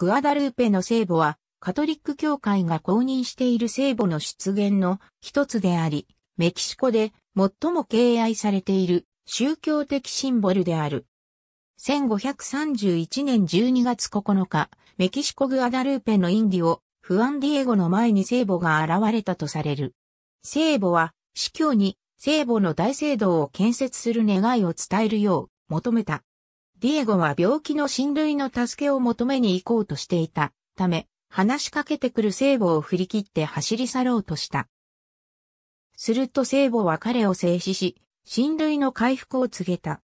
グアダルーペの聖母は、カトリック教会が公認している聖母の出現の一つであり、メキシコで最も敬愛されている宗教的シンボルである。1531年12月9日、メキシコグアダルーペのインディオ、フアンディエゴの前に聖母が現れたとされる。聖母は、司教に聖母の大聖堂を建設する願いを伝えるよう求めた。ディエゴは病気の親類の助けを求めに行こうとしていたため、話しかけてくる聖母を振り切って走り去ろうとした。すると聖母は彼を制止し、親類の回復を告げた。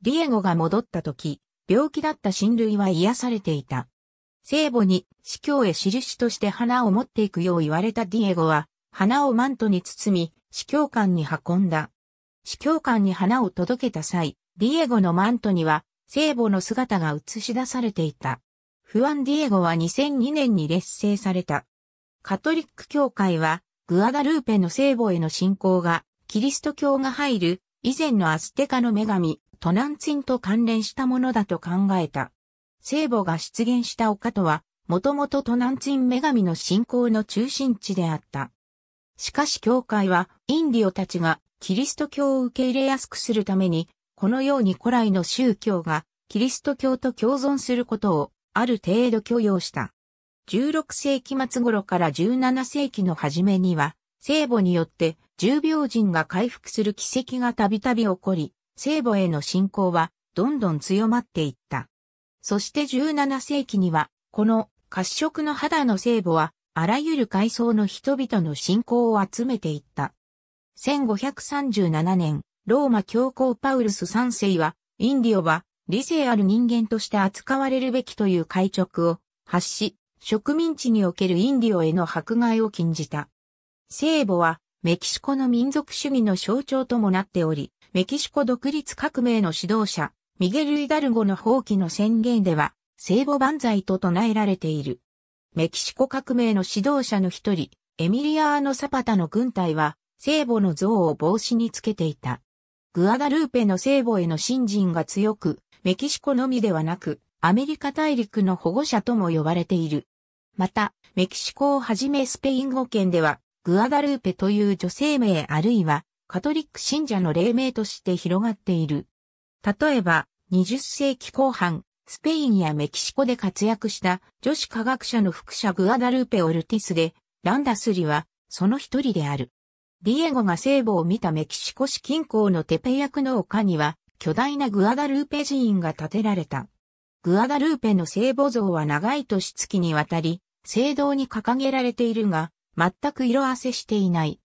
ディエゴが戻った時、病気だった親類は癒されていた。聖母に司教へ印として花を持っていくよう言われたディエゴは、花をマントに包み、司教館に運んだ。司教館に花を届けた際、ディエゴのマントには聖母の姿が映し出されていた。フアン・ディエゴは2002年に劣勢された。カトリック教会は、グアダルーペの聖母への信仰が、キリスト教が入る、以前のアステカの女神、トナンツィンと関連したものだと考えた。聖母が出現した丘とは、もともとトナンツィン女神の信仰の中心地であった。しかし教会は、インディオたちがキリスト教を受け入れやすくするために、このように古来の宗教がキリスト教と共存することをある程度許容した。16世紀末頃から17世紀の初めには、聖母によって重病人が回復する奇跡がたびたび起こり、聖母への信仰はどんどん強まっていった。そして17世紀には、この褐色の肌の聖母は、あらゆる階層の人々の信仰を集めていった。1537年、ローマ教皇パウルス3世は、インディオは理性ある人間として扱われるべきという会直を発し、植民地におけるインディオへの迫害を禁じた。聖母はメキシコの民族主義の象徴ともなっており、メキシコ独立革命の指導者、ミゲル・イダルゴの放棄の宣言では、聖母万歳と唱えられている。メキシコ革命の指導者の一人、エミリアーノ・サパタの軍隊は、聖母の像を帽子につけていた。グアダルーペの聖母への信心が強く、メキシコのみではなく、アメリカ大陸の保護者とも呼ばれている。また、メキシコをはじめスペイン語圏では、グアダルーペという女性名あるいは、カトリック信者の霊名として広がっている。例えば、20世紀後半、スペインやメキシコで活躍した女子科学者の副者グアダルーペ・オルティスで、ランダスリは、その一人である。ディエゴが聖母を見たメキシコ市近郊のテペ役の丘には、巨大なグアダルーペ寺院が建てられた。グアダルーペの聖母像は長い年月にわたり、聖堂に掲げられているが、全く色あせしていない。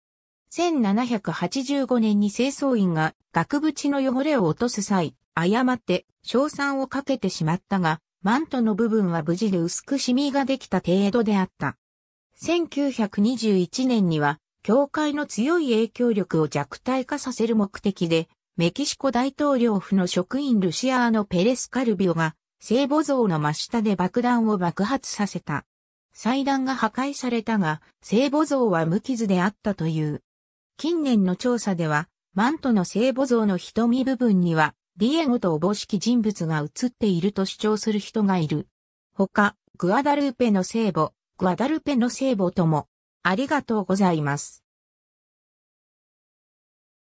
1785年に清掃員が額縁の汚れを落とす際、誤って賞賛をかけてしまったが、マントの部分は無事で薄くシミができた程度であった。1921年には教会の強い影響力を弱体化させる目的で、メキシコ大統領府の職員ルシアーノ・ペレス・カルビオが、聖母像の真下で爆弾を爆発させた。祭壇が破壊されたが、聖母像は無傷であったという。近年の調査では、マントの聖母像の瞳部分には、ディエゴとおぼしき人物が映っていると主張する人がいる。他、グアダルーペの聖母、グアダルペの聖母とも、ありがとうございます。